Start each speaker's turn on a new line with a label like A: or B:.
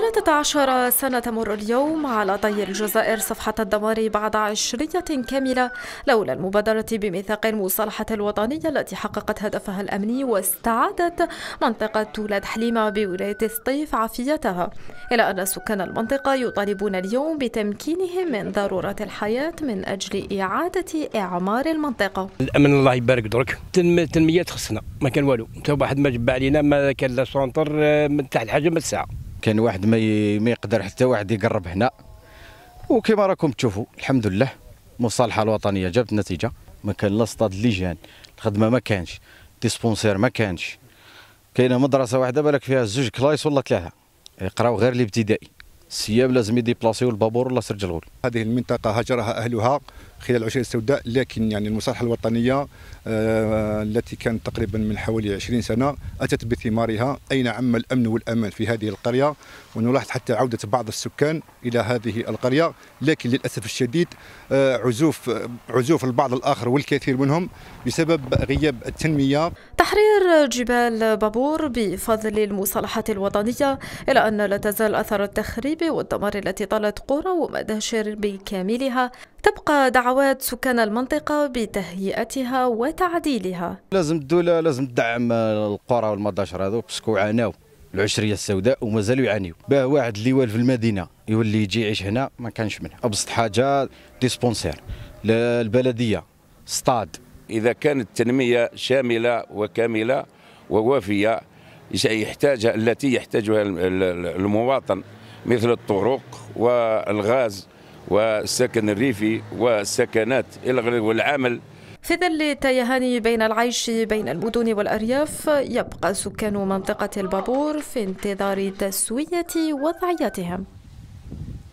A: 13 سنة تمر اليوم على طي الجزائر صفحة الدمار بعد عشرية كاملة لولا المبادرة بميثاق المصالحة الوطنية التي حققت هدفها الأمني واستعادت منطقة تولاد حليمة بولاية سطيف عافيتها إلى أن سكان المنطقة يطالبون اليوم بتمكينهم من ضرورة الحياة من أجل إعادة إعمار المنطقة
B: الأمن الله يبارك درك تنمية خصنا ما كان والو واحد ما جب علينا ما كان لا سونتر آه، تحت الحاجة من الساعة كان واحد ما ما يقدر حتى واحد يقرب هنا وكما راكم تشوفوا الحمد لله المصالحه الوطنيه جابت نتيجه ما كان لا سطاد الليجان الخدمه ما كانش ديسبونسير ما كانش كاينه مدرسه واحده بالك فيها زوج كلايس ولا ثلاثه يقراو غير الابتدائي السياب لازم يديبلاسيو البابور ولا سرج الغول
C: هذه المنطقه هجرها اهلها خلال العشريه السوداء لكن يعني المصالحه الوطنيه آه، التي كانت تقريبا من حوالي 20 سنه اتت بثمارها اين عم الامن والامان في هذه القريه ونلاحظ حتى عوده بعض السكان الى هذه القريه لكن للاسف الشديد آه، عزوف عزوف البعض الاخر والكثير منهم بسبب غياب التنميه
A: تحرير جبال بابور بفضل المصالحه الوطنيه الى ان لا تزال اثر التخريب والدمار التي طالت قرى ومداشر بكاملها تبقى دعوات سكان المنطقة بتهيئتها وتعديلها
B: لازم الدولة لازم تدعم القرى والمداشر هذو بسكو عانوا العشريه السوداء ومازالوا يعانيوا باه واحد اللي والف المدينه يولي يجي يعيش هنا ما كانش منه ابسط حاجه ديسبونسير البلديه ستاد
D: اذا كانت التنميه شامله وكامله ووافيه يحتاجها التي يحتاجها المواطن مثل الطرق والغاز والسكن الريفي والسكنات والعمل
A: في ظل تيهاني بين العيش بين المدن والأرياف يبقى سكان منطقة البابور في انتظار تسوية وضعيتهم